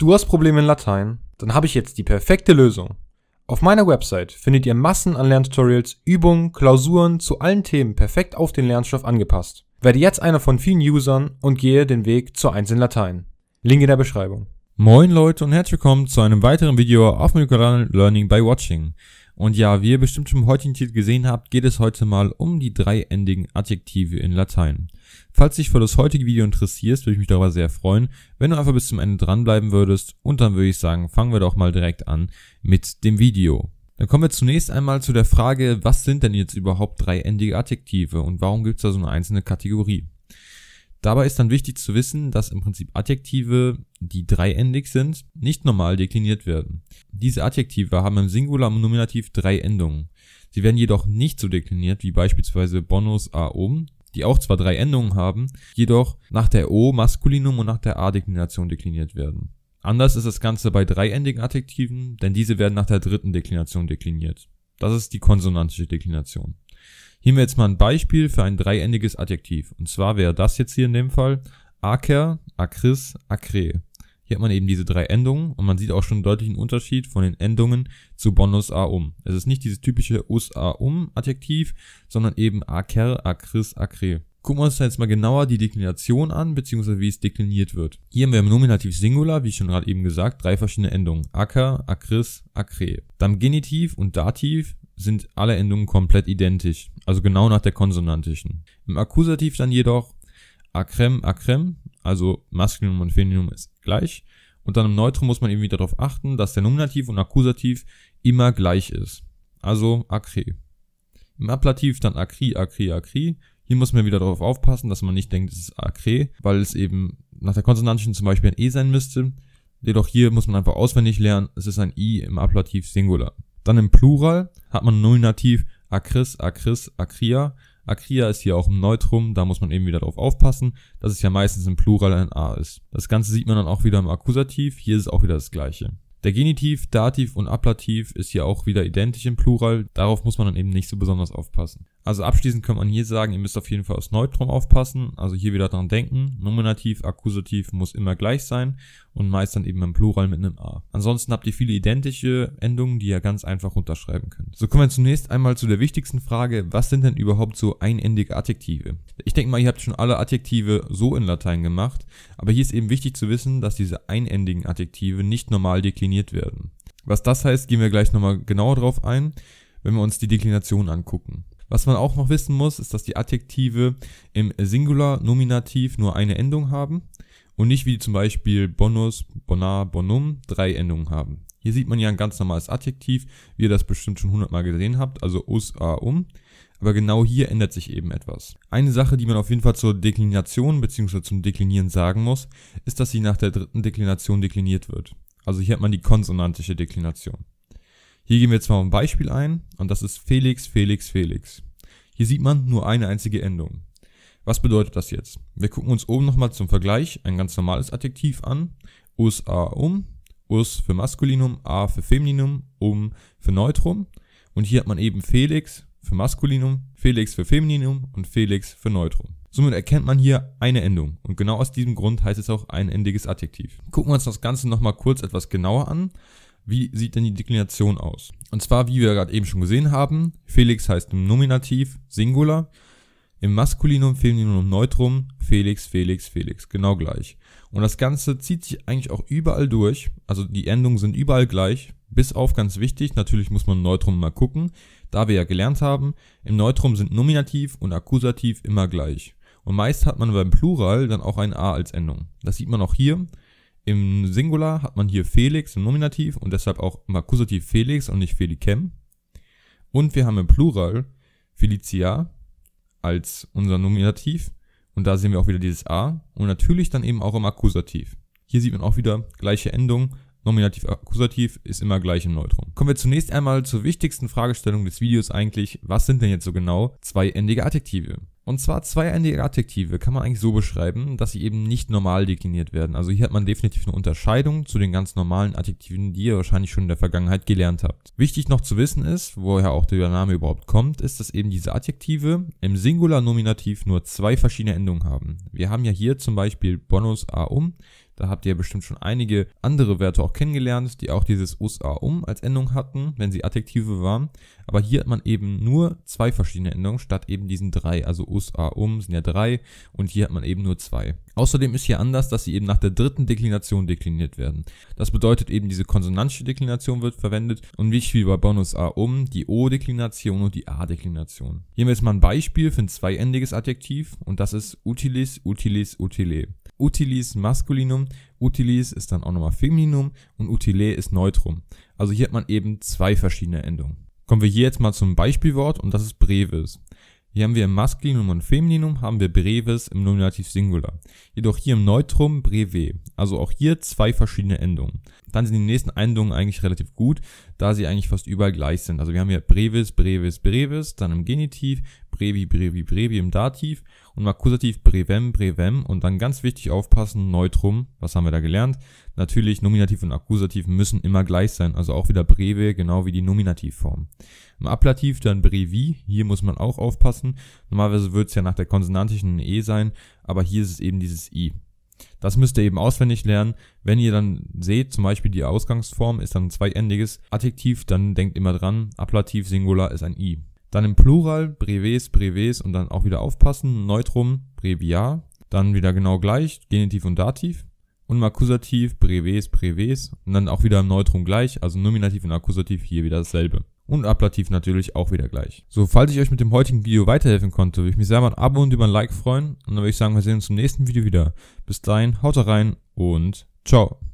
Du hast Probleme in Latein? Dann habe ich jetzt die perfekte Lösung. Auf meiner Website findet ihr Massen an Lerntutorials, Übungen, Klausuren zu allen Themen perfekt auf den Lernstoff angepasst. Werde jetzt einer von vielen Usern und gehe den Weg zur 1 in Latein. Link in der Beschreibung. Moin Leute und herzlich willkommen zu einem weiteren Video auf meinem Kanal Learning by Watching. Und ja, wie ihr bestimmt schon im heutigen Titel gesehen habt, geht es heute mal um die dreiendigen Adjektive in Latein. Falls dich für das heutige Video interessierst, würde ich mich darüber sehr freuen, wenn du einfach bis zum Ende dranbleiben würdest. Und dann würde ich sagen, fangen wir doch mal direkt an mit dem Video. Dann kommen wir zunächst einmal zu der Frage, was sind denn jetzt überhaupt dreiendige Adjektive und warum gibt es da so eine einzelne Kategorie? Dabei ist dann wichtig zu wissen, dass im Prinzip Adjektive, die dreiendig sind, nicht normal dekliniert werden. Diese Adjektive haben im Singular und Nominativ drei Endungen. Sie werden jedoch nicht so dekliniert wie beispielsweise Bonus A oben, die auch zwar drei Endungen haben, jedoch nach der O Maskulinum und nach der A-Deklination dekliniert werden. Anders ist das Ganze bei dreiendigen Adjektiven, denn diese werden nach der dritten Deklination dekliniert. Das ist die konsonantische Deklination. Hier haben wir jetzt mal ein Beispiel für ein dreiendiges Adjektiv. Und zwar wäre das jetzt hier in dem Fall Aker, Akris, Akre. Hier hat man eben diese drei Endungen und man sieht auch schon einen deutlichen Unterschied von den Endungen zu bonus a um. Es ist nicht dieses typische us a um Adjektiv, sondern eben aker, akris, akre. Gucken wir uns da jetzt mal genauer die Deklination an, beziehungsweise wie es dekliniert wird. Hier haben wir im Nominativ Singular, wie ich schon gerade eben gesagt, drei verschiedene Endungen. Acker, akris, akre. Dann Genitiv und Dativ sind alle Endungen komplett identisch, also genau nach der konsonantischen. Im Akkusativ dann jedoch akrem, akrem, also Maskulinum und Femininum ist gleich. Und dann im Neutrum muss man eben wieder darauf achten, dass der Nominativ und Akkusativ immer gleich ist. Also akre. Im Ablativ dann akri, akri, akri. Hier muss man wieder darauf aufpassen, dass man nicht denkt, es ist akre, weil es eben nach der konsonantischen zum Beispiel ein e sein müsste. Jedoch hier muss man einfach auswendig lernen, es ist ein i im Ablativ Singular. Dann im Plural hat man Nominativ acris, acris, acria. Acria ist hier auch im Neutrum, da muss man eben wieder drauf aufpassen, dass es ja meistens im Plural ein A ist. Das Ganze sieht man dann auch wieder im Akkusativ, hier ist es auch wieder das gleiche. Der Genitiv, Dativ und Ablativ ist hier auch wieder identisch im Plural, darauf muss man dann eben nicht so besonders aufpassen. Also abschließend kann man hier sagen, ihr müsst auf jeden Fall aufs Neutrum aufpassen, also hier wieder dran denken. Nominativ, Akkusativ muss immer gleich sein und meist dann eben im Plural mit einem A. Ansonsten habt ihr viele identische Endungen, die ihr ganz einfach unterschreiben könnt. So kommen wir zunächst einmal zu der wichtigsten Frage, was sind denn überhaupt so einendige Adjektive? Ich denke mal, ihr habt schon alle Adjektive so in Latein gemacht, aber hier ist eben wichtig zu wissen, dass diese einendigen Adjektive nicht normal dekliniert werden. Was das heißt, gehen wir gleich nochmal genauer drauf ein, wenn wir uns die Deklination angucken. Was man auch noch wissen muss, ist, dass die Adjektive im Singular, Nominativ nur eine Endung haben und nicht wie zum Beispiel bonus, bonar, bonum drei Endungen haben. Hier sieht man ja ein ganz normales Adjektiv, wie ihr das bestimmt schon hundertmal gesehen habt, also us, a, um. Aber genau hier ändert sich eben etwas. Eine Sache, die man auf jeden Fall zur Deklination bzw. zum Deklinieren sagen muss, ist, dass sie nach der dritten Deklination dekliniert wird. Also hier hat man die konsonantische Deklination. Hier gehen wir jetzt mal ein Beispiel ein und das ist Felix, Felix, Felix. Hier sieht man nur eine einzige Endung. Was bedeutet das jetzt? Wir gucken uns oben nochmal zum Vergleich ein ganz normales Adjektiv an. Us, a, um. Us für Maskulinum, a für Femininum, um für Neutrum. Und hier hat man eben Felix für Maskulinum, Felix für Femininum und Felix für Neutrum. Somit erkennt man hier eine Endung und genau aus diesem Grund heißt es auch einendiges Adjektiv. Gucken wir uns das Ganze nochmal kurz etwas genauer an. Wie sieht denn die Deklination aus? Und zwar, wie wir gerade eben schon gesehen haben, Felix heißt im Nominativ Singular, im Maskulinum, Femininum, Neutrum, Felix, Felix, Felix, genau gleich. Und das Ganze zieht sich eigentlich auch überall durch, also die Endungen sind überall gleich, bis auf ganz wichtig, natürlich muss man im Neutrum mal gucken, da wir ja gelernt haben, im Neutrum sind Nominativ und Akkusativ immer gleich. Und meist hat man beim Plural dann auch ein A als Endung. Das sieht man auch hier. Im Singular hat man hier Felix im Nominativ und deshalb auch im Akkusativ Felix und nicht Felicem. Und wir haben im Plural Felicia als unser Nominativ. Und da sehen wir auch wieder dieses A. Und natürlich dann eben auch im Akkusativ. Hier sieht man auch wieder gleiche Endung. Nominativ, Akkusativ ist immer gleich im Neutrum. Kommen wir zunächst einmal zur wichtigsten Fragestellung des Videos eigentlich. Was sind denn jetzt so genau zweiendige Adjektive? Und zwar zwei einige Adjektive kann man eigentlich so beschreiben, dass sie eben nicht normal dekliniert werden. Also hier hat man definitiv eine Unterscheidung zu den ganz normalen Adjektiven, die ihr wahrscheinlich schon in der Vergangenheit gelernt habt. Wichtig noch zu wissen ist, woher auch der Name überhaupt kommt, ist, dass eben diese Adjektive im Singular-Nominativ nur zwei verschiedene Endungen haben. Wir haben ja hier zum Beispiel bonus A um, da habt ihr bestimmt schon einige andere Werte auch kennengelernt, die auch dieses USA um als Endung hatten, wenn sie Adjektive waren. Aber hier hat man eben nur zwei verschiedene Endungen statt eben diesen drei. Also USA um sind ja drei und hier hat man eben nur zwei. Außerdem ist hier anders, dass sie eben nach der dritten Deklination dekliniert werden. Das bedeutet eben, diese konsonantische Deklination wird verwendet und nicht wie bei Bonus A um die O-Deklination und die A-Deklination. Hier haben wir jetzt mal ein Beispiel für ein zweiendiges Adjektiv und das ist utilis, utilis, utile. Utilis Maskulinum, utilis ist dann auch nochmal femininum und utile ist neutrum. Also hier hat man eben zwei verschiedene Endungen. Kommen wir hier jetzt mal zum Beispielwort und das ist brevis. Hier haben wir im Maskulinum und Femininum haben wir breves im Nominativ Singular. Jedoch hier im Neutrum breve. Also auch hier zwei verschiedene Endungen. Dann sind die nächsten Endungen eigentlich relativ gut, da sie eigentlich fast überall gleich sind. Also wir haben hier brevis, brevis, brevis, dann im Genitiv Brevi, Brevi, Brevi im Dativ und im Akkusativ Brevem, Brevem und dann ganz wichtig aufpassen, Neutrum, was haben wir da gelernt? Natürlich Nominativ und Akkusativ müssen immer gleich sein, also auch wieder Breve, genau wie die Nominativform. Im Ablativ dann Brevi, hier muss man auch aufpassen. Normalerweise wird es ja nach der konsonantischen E sein, aber hier ist es eben dieses I. Das müsst ihr eben auswendig lernen. Wenn ihr dann seht, zum Beispiel die Ausgangsform ist dann ein zweiendiges Adjektiv, dann denkt immer dran, Ablativ Singular ist ein I. Dann im Plural Breves, Breves und dann auch wieder aufpassen. Neutrum Brevia. Dann wieder genau gleich, Genitiv und Dativ. Und im Akkusativ Breves, Breves Und dann auch wieder im Neutrum gleich, also Nominativ und Akkusativ hier wieder dasselbe. Und Ablativ natürlich auch wieder gleich. So, falls ich euch mit dem heutigen Video weiterhelfen konnte, würde ich mich sehr über ein Abo und über ein Like freuen. Und dann würde ich sagen, wir sehen uns im nächsten Video wieder. Bis dahin, haut rein und ciao.